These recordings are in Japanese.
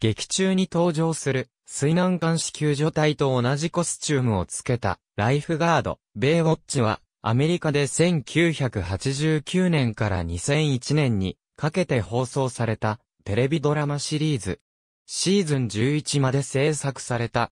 劇中に登場する水難監視救助隊と同じコスチュームをつけたライフガード、ベイウォッチはアメリカで1989年から2001年にかけて放送されたテレビドラマシリーズ。シーズン11まで制作された。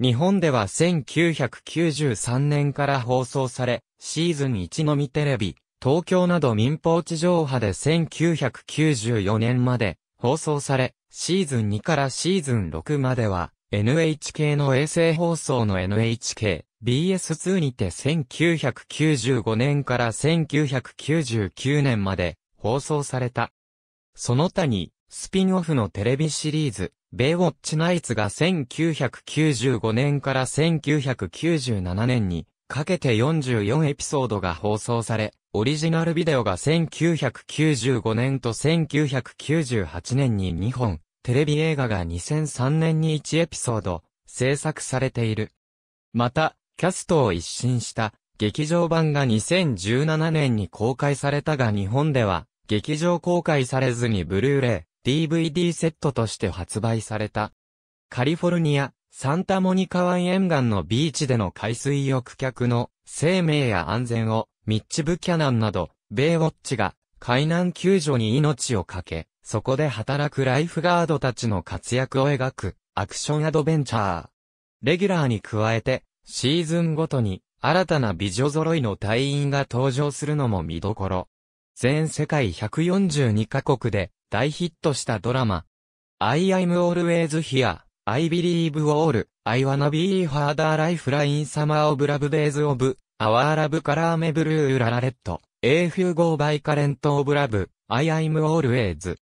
日本では1993年から放送され、シーズン1のみテレビ、東京など民放地上波で1994年まで放送され、シーズン2からシーズン6までは、NHK の衛星放送の NHK、BS2 にて1995年から1999年まで放送された。その他に、スピンオフのテレビシリーズ、ベイウォッチナイツが1995年から1997年にかけて44エピソードが放送され、オリジナルビデオが1995年と1998年に2本テレビ映画が2003年に1エピソード、制作されている。また、キャストを一新した劇場版が2017年に公開されたが日本では劇場公開されずにブルーレイ、DVD セットとして発売された。カリフォルニア、サンタモニカ湾沿岸のビーチでの海水浴客の生命や安全をミッチ・ブキャナンなど、ベイウォッチが海難救助に命を懸け、そこで働くライフガードたちの活躍を描く、アクションアドベンチャー。レギュラーに加えて、シーズンごとに、新たな美女揃いの隊員が登場するのも見どころ。全世界142カ国で大ヒットしたドラマ。I am always here, I believe all, I wanna be f a r h e r lifeline summer of love days of, our love color me blue la red, a few go by current of love, I am always.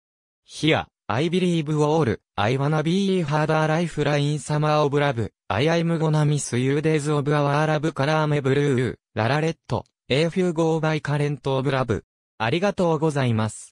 Here, I believe all, I wanna be harder life line summer of love, I am gonna miss you days of our love color me blue, la la let, a few go by current of love. ありがとうございます。